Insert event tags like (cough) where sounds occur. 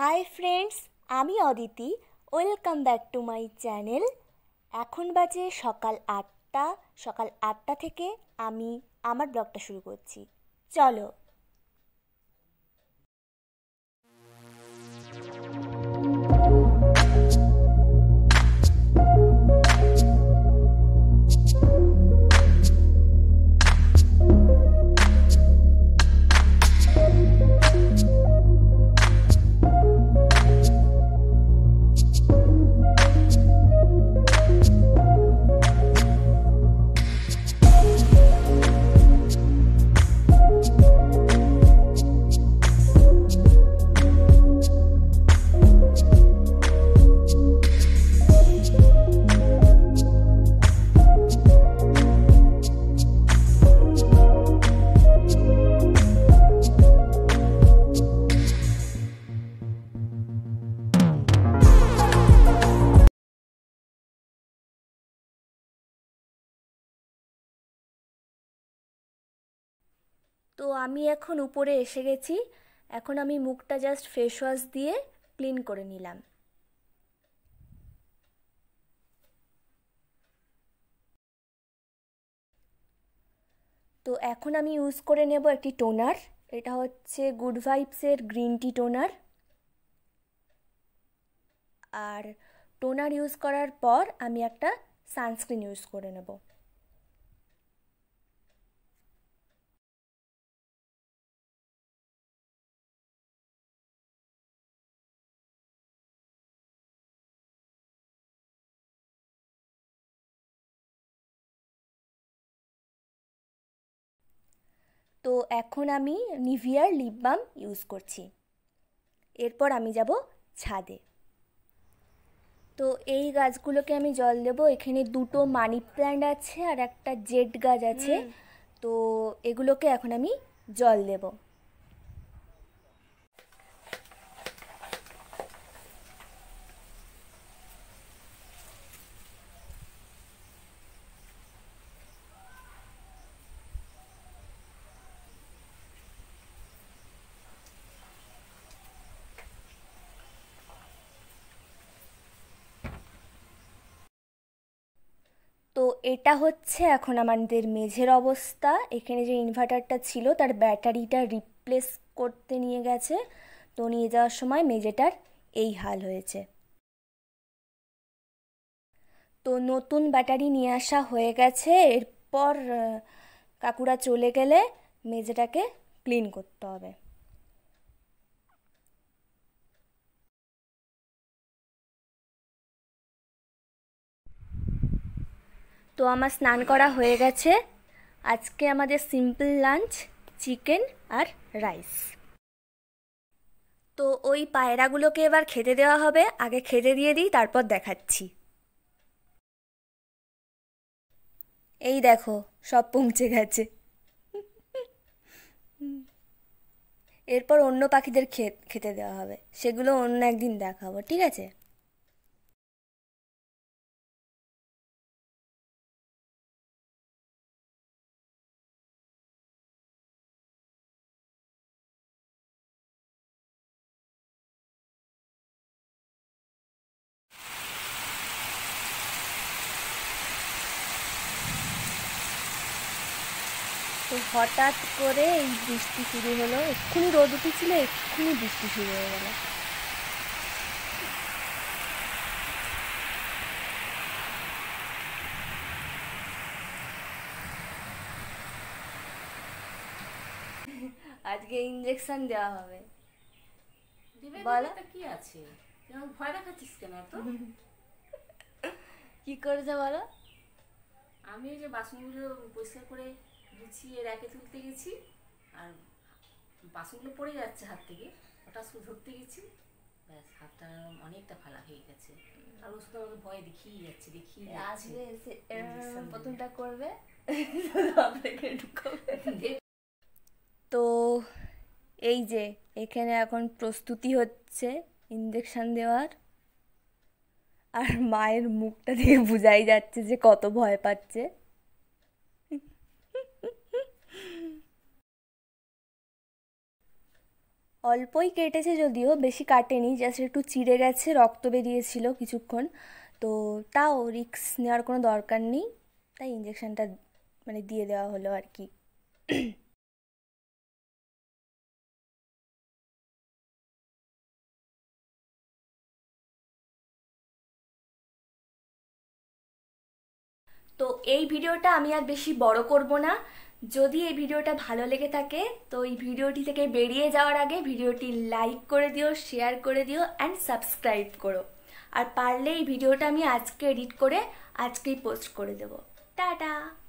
high friends আমি Aditi welcome back to my channel এখন বাজে সকাল আটটা সকাল আটটা থেকে আমি আমার ব্লগটা শুরু করছি চলো আমি এখন উপরে এসে গেছি এখন আমি মুখটা জাস্ট ফেস ওয়াশ দিয়ে ক্লিন করে নিলাম তো এখন আমি ইউজ করে নেব একটি টোনার এটা হচ্ছে গুড ভাইবসের গ্রিন টি টোনার আর টোনার ইউজ করার পর আমি একটা সানস্ক্রিন ইউজ করে নেব তো এখন আমি নিভিয়ার লিপ বাম ইউজ করছি এরপর আমি যাব ছাদে তো এই গাছগুলোকে আমি জল দেবো এখানে দুটো মানি প্ল্যান্ট আছে আর একটা জেড গাছ আছে তো এগুলোকে এখন আমি জল দেবো এটা হচ্ছে এখন আমাদের মেঝের অবস্থা এখানে যে ইনভার্টারটা ছিল তার ব্যাটারিটা রিপ্লেস করতে নিয়ে গেছে তো নিয়ে যাওয়ার সময় মেঝেটার এই হাল হয়েছে তো নতুন ব্যাটারি নিয়ে আসা হয়ে গেছে এরপর কাকুরা চলে গেলে মেঝেটাকে ক্লিন করতে হবে তো আমার স্নান করা হয়ে গেছে আজকে আমাদের সিম্পল লাঞ্চ চিকেন আর রাইস তো ওই পায়রাগুলোকে এবার খেতে দেওয়া হবে আগে খেতে দিয়ে দিই তারপর দেখাচ্ছি এই দেখো সব পৌঁছে গেছে এরপর অন্য পাখিদের খেতে দেওয়া হবে সেগুলো অন্য একদিন দেখাবো ঠিক আছে তো হঠাৎ করে এই বৃষ্টি শুরু হলো এক্ষুনি রোদ উঠেছিল এক্ষুনি বৃষ্টি শুরু হয়ে গেল আজকে ইনজেকশন দেওয়া হবে কি আছে ভয় দেখাচ্ছিস কেন তো কি করেছে বলো আমি যে বাসনগুলো পরিষ্কার করে গুছিয়ে র্যাকে তুলতে গেছি আর বাসনগুলো পড়ে যাচ্ছে হাত থেকে ওটা শুধু ধরতে গেছি ব্যাস হাতটা অনেকটা ফালা হয়ে গেছে আর ওষুধ আমাকে ভয় দেখিয়ে যাচ্ছে দেখিয়ে আসবে প্রথমটা করবে (laughs) তো এই যে এখানে এখন প্রস্তুতি হচ্ছে ইঞ্জেকশন দেওয়ার আর মায়ের মুখটা দেখে বোঝাই যাচ্ছে যে কত ভয় পাচ্ছে অল্পই কেটেছে যদিও বেশি কাটেনি জাস্ট একটু চিড়ে গেছে রক্ত বেরিয়েছিল কিছুক্ষণ তো তাও রিক্স নেওয়ার কোনো দরকার নেই তাই ইঞ্জেকশানটা মানে দিয়ে দেওয়া হলো আর কি তো এই ভিডিওটা আমি আর বেশি বড় করব না যদি এই ভিডিওটা ভালো লেগে থাকে তো এই ভিডিওটি থেকে বেরিয়ে যাওয়ার আগে ভিডিওটি লাইক করে দিও শেয়ার করে দিও অ্যান্ড সাবস্ক্রাইব করো আর পারলে এই ভিডিওটা আমি আজকে এডিট করে আজকেই পোস্ট করে দেবো টাটা